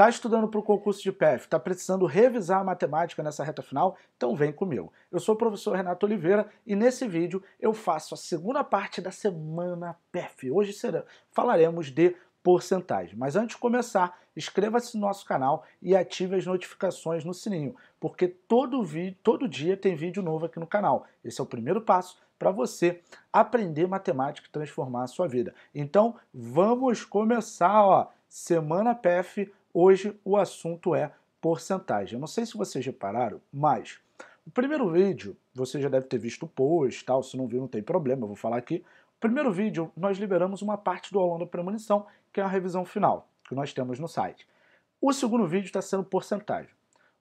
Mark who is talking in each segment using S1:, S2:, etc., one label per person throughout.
S1: Está estudando para o concurso de PEF, está precisando revisar a matemática nessa reta final? Então vem comigo. Eu sou o professor Renato Oliveira e nesse vídeo eu faço a segunda parte da semana PEF. Hoje será, falaremos de porcentagem. Mas antes de começar, inscreva-se no nosso canal e ative as notificações no sininho, porque todo, todo dia tem vídeo novo aqui no canal. Esse é o primeiro passo para você aprender matemática e transformar a sua vida. Então, vamos começar, ó, Semana PEF Hoje o assunto é porcentagem. Eu não sei se vocês repararam, mas o primeiro vídeo, você já deve ter visto o post, tal, se não viu não tem problema, eu vou falar aqui. O primeiro vídeo, nós liberamos uma parte do aulão da premonição, que é a revisão final, que nós temos no site. O segundo vídeo está sendo porcentagem.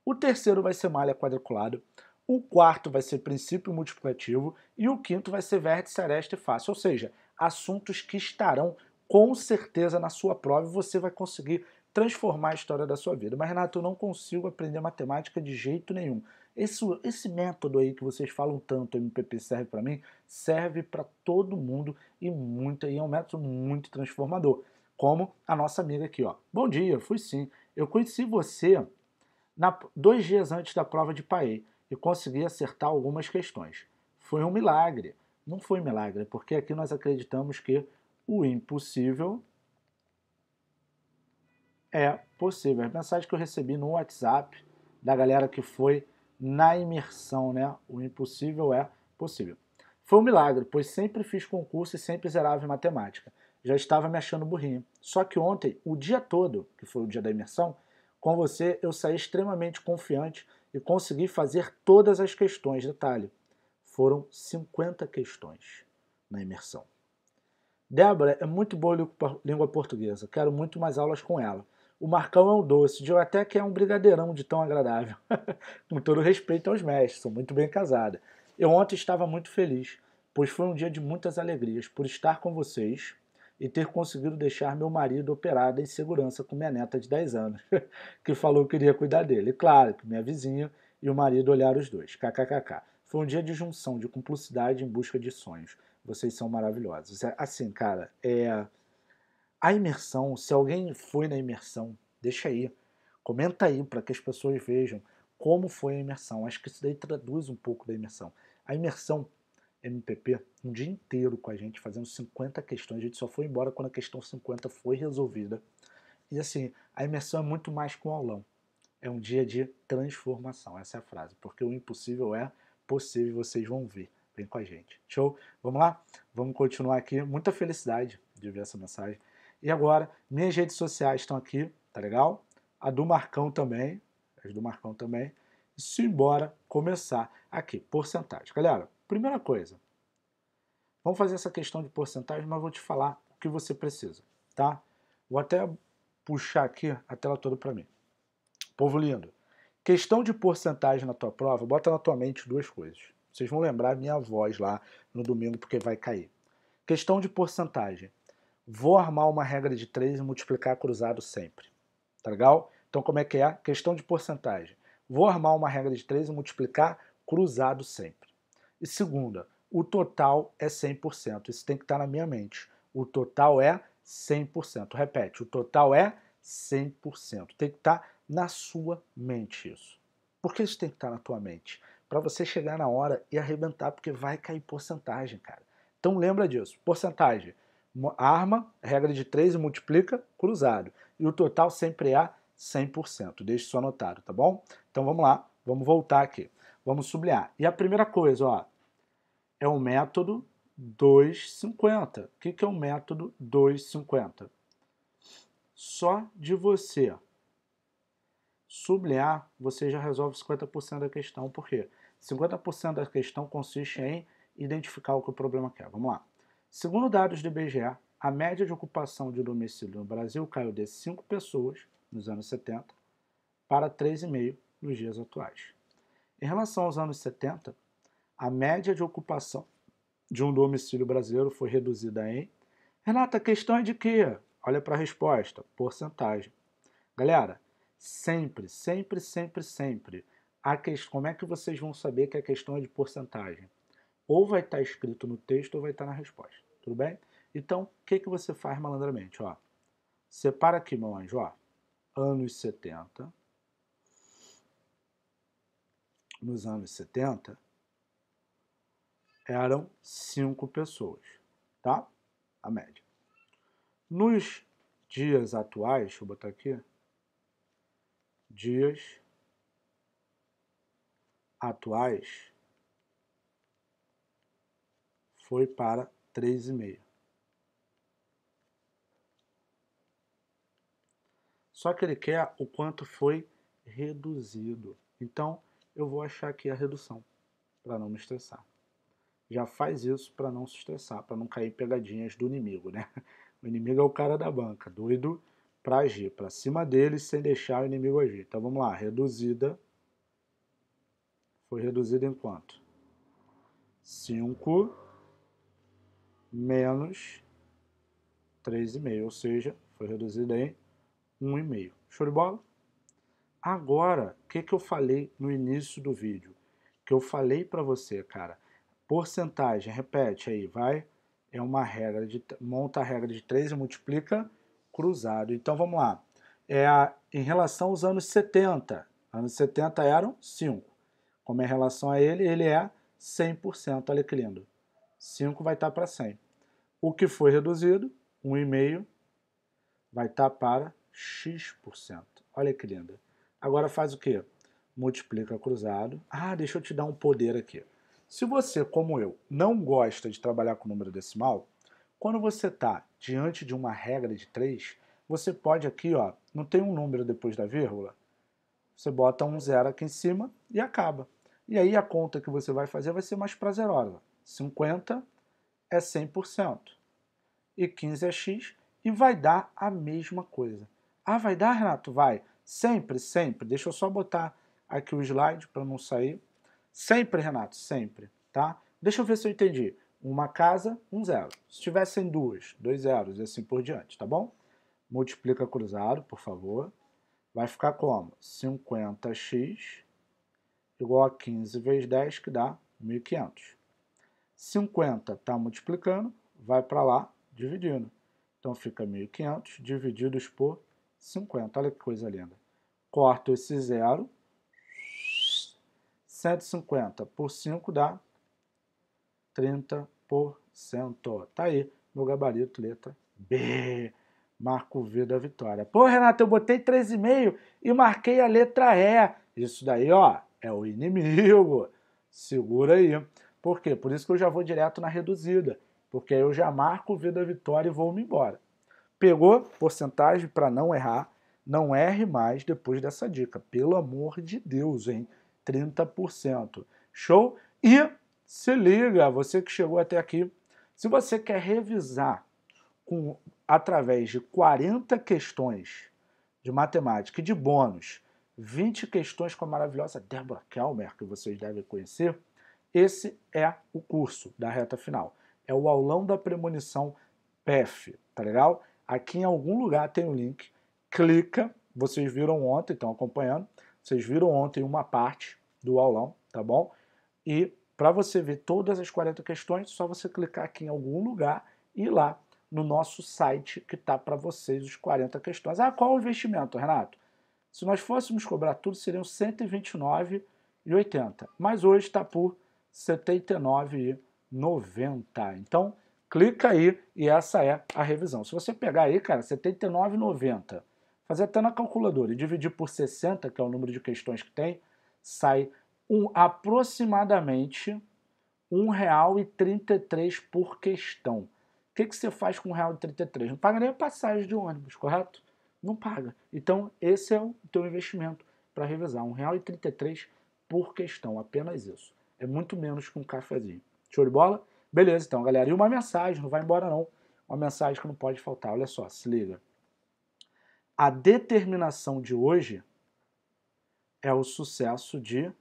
S1: O terceiro vai ser malha quadriculada, o quarto vai ser princípio multiplicativo e o quinto vai ser vértice, aresta e face, ou seja, assuntos que estarão com certeza na sua prova você vai conseguir transformar a história da sua vida. Mas, Renato, eu não consigo aprender matemática de jeito nenhum. Esse, esse método aí que vocês falam tanto, MPP serve para mim, serve para todo mundo e muito, é um método muito transformador. Como a nossa amiga aqui, ó. Bom dia, fui sim. Eu conheci você na, dois dias antes da prova de PAE e consegui acertar algumas questões. Foi um milagre. Não foi um milagre, porque aqui nós acreditamos que o impossível é possível. A mensagem que eu recebi no WhatsApp da galera que foi na imersão, né? O impossível é possível. Foi um milagre, pois sempre fiz concurso e sempre zerava em matemática. Já estava me achando burrinho. Só que ontem, o dia todo, que foi o dia da imersão, com você eu saí extremamente confiante e consegui fazer todas as questões. Detalhe, foram 50 questões na imersão. Débora é muito boa em língua portuguesa. Quero muito mais aulas com ela. O Marcão é um doce. eu até que é um brigadeirão de tão agradável. com todo respeito aos mestres, sou muito bem casada. Eu ontem estava muito feliz, pois foi um dia de muitas alegrias por estar com vocês e ter conseguido deixar meu marido operado em segurança com minha neta de 10 anos, que falou que iria cuidar dele. E claro que minha vizinha e o marido olharam os dois. KKKK. Foi um dia de junção, de cumplicidade em busca de sonhos. Vocês são maravilhosos. É, assim, cara, é... a imersão, se alguém foi na imersão, deixa aí. Comenta aí para que as pessoas vejam como foi a imersão. Acho que isso daí traduz um pouco da imersão. A imersão MPP, um dia inteiro com a gente, fazendo 50 questões. A gente só foi embora quando a questão 50 foi resolvida. E assim, a imersão é muito mais que um aulão. É um dia de transformação, essa é a frase. Porque o impossível é possível, vocês vão ver. Vem com a gente. Show? Vamos lá? Vamos continuar aqui. Muita felicidade de ver essa mensagem. E agora, minhas redes sociais estão aqui, tá legal? A do Marcão também. As do Marcão também. E se embora começar aqui, porcentagem. Galera, primeira coisa. Vamos fazer essa questão de porcentagem, mas vou te falar o que você precisa, tá? Vou até puxar aqui a tela toda para mim. Povo lindo, questão de porcentagem na tua prova, bota na tua mente duas coisas. Vocês vão lembrar minha voz lá no domingo, porque vai cair. Questão de porcentagem. Vou armar uma regra de 3 e multiplicar cruzado sempre. Tá legal? Então, como é que é? Questão de porcentagem. Vou armar uma regra de 3 e multiplicar cruzado sempre. E segunda, o total é 100%. Isso tem que estar na minha mente. O total é 100%. Repete, o total é 100%. Tem que estar na sua mente isso. Por que isso tem que estar na tua mente? para você chegar na hora e arrebentar, porque vai cair porcentagem, cara. Então lembra disso, porcentagem, arma, regra de 3 multiplica, cruzado. E o total sempre é 100%, deixe isso anotado, tá bom? Então vamos lá, vamos voltar aqui, vamos sublinhar. E a primeira coisa, ó, é o método 250. O que, que é o método 250? Só de você sublinhar, você já resolve 50% da questão. Por quê? 50% da questão consiste em identificar o que o problema quer. Vamos lá. Segundo dados do IBGE, a média de ocupação de domicílio no Brasil caiu de 5 pessoas nos anos 70 para 3,5 nos dias atuais. Em relação aos anos 70, a média de ocupação de um domicílio brasileiro foi reduzida em. Renata, a questão é de quê? Olha para a resposta: porcentagem. Galera, sempre, sempre, sempre, sempre a questão, como é que vocês vão saber que a questão é de porcentagem? Ou vai estar tá escrito no texto ou vai estar tá na resposta, tudo bem? Então, o que, que você faz malandramente? Ó, separa aqui, meu anjo, ó, anos 70. Nos anos 70, eram cinco pessoas, tá? A média. Nos dias atuais, deixa eu botar aqui, dias atuais foi para 3,5. Só que ele quer o quanto foi reduzido. Então, eu vou achar aqui a redução, para não me estressar. Já faz isso para não se estressar, para não cair pegadinhas do inimigo, né? O inimigo é o cara da banca, doido para agir, para cima dele sem deixar o inimigo agir. Então vamos lá, reduzida foi reduzido em quanto? 5 menos 3,5, ou seja, foi reduzido em 1,5. Show de bola? Agora, o que, que eu falei no início do vídeo? Que eu falei para você, cara, porcentagem, repete aí, vai, é uma regra de, monta a regra de 3 e multiplica cruzado. Então, vamos lá. É a, em relação aos anos 70, anos 70 eram 5 como é em relação a ele, ele é 100% alecrim. 5 vai estar para 100. O que foi reduzido, 1,5, vai estar para x%. Olha que linda. Agora faz o quê? Multiplica cruzado. Ah, deixa eu te dar um poder aqui. Se você, como eu, não gosta de trabalhar com número decimal, quando você está diante de uma regra de 3, você pode aqui, ó, não tem um número depois da vírgula, você bota um zero aqui em cima e acaba. E aí a conta que você vai fazer vai ser mais prazerosa. 50 é 100%. E 15 é x e vai dar a mesma coisa. Ah, vai dar, Renato? Vai. Sempre, sempre. Deixa eu só botar aqui o slide para não sair. Sempre, Renato, sempre, tá? Deixa eu ver se eu entendi. Uma casa, um zero. Se tivessem duas, dois zeros e assim por diante, tá bom? Multiplica cruzado, por favor. Vai ficar como? 50x igual a 15 vezes 10, que dá 1.500. 50 está multiplicando, vai para lá dividindo. Então fica 1.500 divididos por 50. Olha que coisa linda. Corto esse zero. 150 por 5 dá 30%. Está aí meu gabarito, letra B. Marco V da vitória. Pô, Renato, eu botei 3,5 e marquei a letra E. Isso daí, ó, é o inimigo. Segura aí. Por quê? Por isso que eu já vou direto na reduzida, porque aí eu já marco o V da vitória e vou-me embora. Pegou porcentagem para não errar. Não erre mais depois dessa dica. Pelo amor de Deus, hein? 30%. Show? E se liga, você que chegou até aqui, se você quer revisar com, através de 40 questões de matemática e de bônus, 20 questões com a maravilhosa Débora Kelmer, que vocês devem conhecer. Esse é o curso da reta final. É o aulão da premonição PEF, tá legal? Aqui em algum lugar tem o um link. Clica, vocês viram ontem, estão acompanhando, vocês viram ontem uma parte do aulão, tá bom? E para você ver todas as 40 questões, só você clicar aqui em algum lugar e ir lá no nosso site que tá para vocês os 40 questões. Ah, qual o investimento, Renato? Se nós fôssemos cobrar tudo, seriam 129,80. Mas hoje está por 79,90. Então, clica aí e essa é a revisão. Se você pegar aí, cara, 79,90, fazer até na calculadora e dividir por 60, que é o número de questões que tem, sai um, aproximadamente R$ 1,33 por questão. O que, que você faz com R$ 1,33? Não paga nem a passagem de ônibus, correto? não paga. Então, esse é o teu investimento para revezar. R$1,33 por questão, apenas isso. É muito menos que um cafezinho. Show de bola? Beleza, então, galera. E uma mensagem, não vai embora não. Uma mensagem que não pode faltar. Olha só, se liga. A determinação de hoje é o sucesso de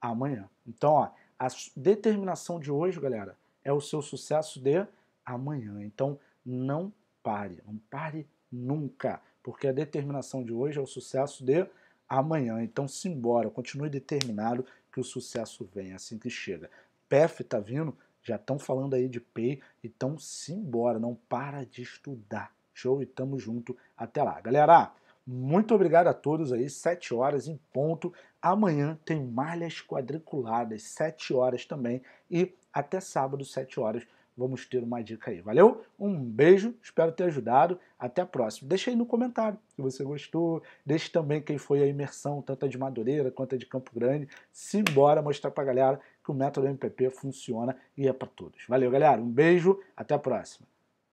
S1: amanhã. Então, ó, a determinação de hoje, galera, é o seu sucesso de amanhã. Então, não pare, não pare nunca porque a determinação de hoje é o sucesso de amanhã. Então, simbora, continue determinado que o sucesso vem é assim que chega. PEF tá vindo, já estão falando aí de PEI, então simbora, não para de estudar. Show e tamo junto. Até lá. Galera, muito obrigado a todos aí, 7 horas em ponto. Amanhã tem malhas quadriculadas, 7 horas também. E até sábado, 7 horas, vamos ter uma dica aí. Valeu? Um beijo, espero ter ajudado. Até a próxima. Deixa aí no comentário se você gostou. Deixe também quem foi a imersão, tanto a de Madureira quanto a de Campo Grande. Simbora mostrar pra galera que o método MPP funciona e é para todos. Valeu, galera. Um beijo, até a próxima.